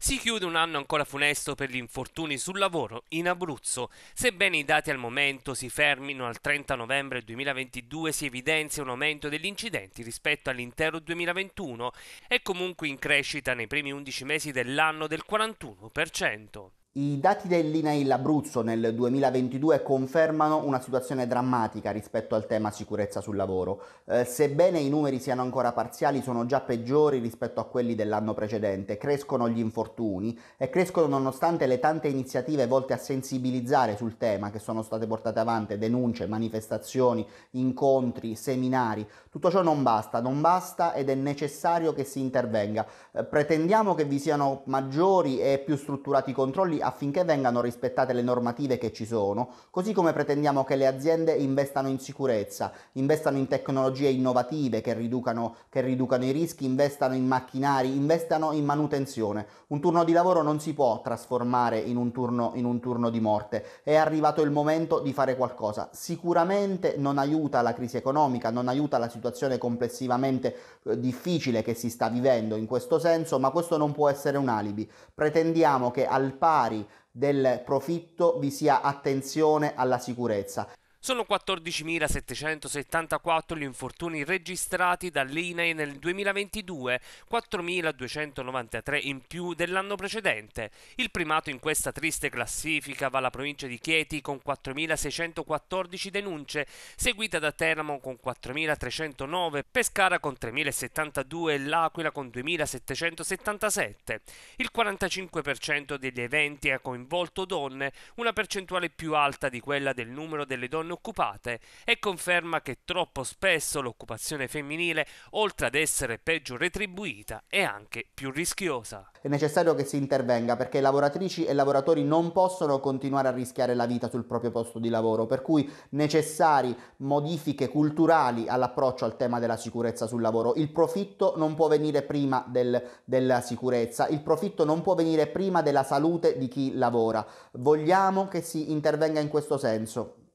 Si chiude un anno ancora funesto per gli infortuni sul lavoro in Abruzzo. Sebbene i dati al momento si fermino al 30 novembre 2022, si evidenzia un aumento degli incidenti rispetto all'intero 2021 e comunque in crescita nei primi 11 mesi dell'anno del 41%. I dati dell'INAIL Abruzzo nel 2022 confermano una situazione drammatica rispetto al tema sicurezza sul lavoro. Eh, sebbene i numeri siano ancora parziali, sono già peggiori rispetto a quelli dell'anno precedente. Crescono gli infortuni e crescono nonostante le tante iniziative volte a sensibilizzare sul tema che sono state portate avanti, denunce, manifestazioni, incontri, seminari. Tutto ciò non basta, non basta ed è necessario che si intervenga. Eh, pretendiamo che vi siano maggiori e più strutturati controlli affinché vengano rispettate le normative che ci sono, così come pretendiamo che le aziende investano in sicurezza, investano in tecnologie innovative che riducano, che riducano i rischi, investano in macchinari, investano in manutenzione. Un turno di lavoro non si può trasformare in un turno, in un turno di morte. È arrivato il momento di fare qualcosa. Sicuramente non aiuta la crisi economica, non aiuta la situazione complessivamente eh, difficile che si sta vivendo in questo senso, ma questo non può essere un alibi. Pretendiamo che al pari del profitto vi sia attenzione alla sicurezza. Sono 14.774 gli infortuni registrati dall'INAI nel 2022, 4.293 in più dell'anno precedente. Il primato in questa triste classifica va alla provincia di Chieti con 4.614 denunce, seguita da Teramo con 4.309, Pescara con 3.072 e L'Aquila con 2.777. Il 45% degli eventi ha coinvolto donne, una percentuale più alta di quella del numero delle donne saranno occupate e conferma che troppo spesso l'occupazione femminile, oltre ad essere peggio retribuita, è anche più rischiosa. È necessario che si intervenga perché lavoratrici e lavoratori non possono continuare a rischiare la vita sul proprio posto di lavoro, per cui necessari modifiche culturali all'approccio al tema della sicurezza sul lavoro. Il profitto non può venire prima del, della sicurezza, il profitto non può venire prima della salute di chi lavora. Vogliamo che si intervenga in questo senso.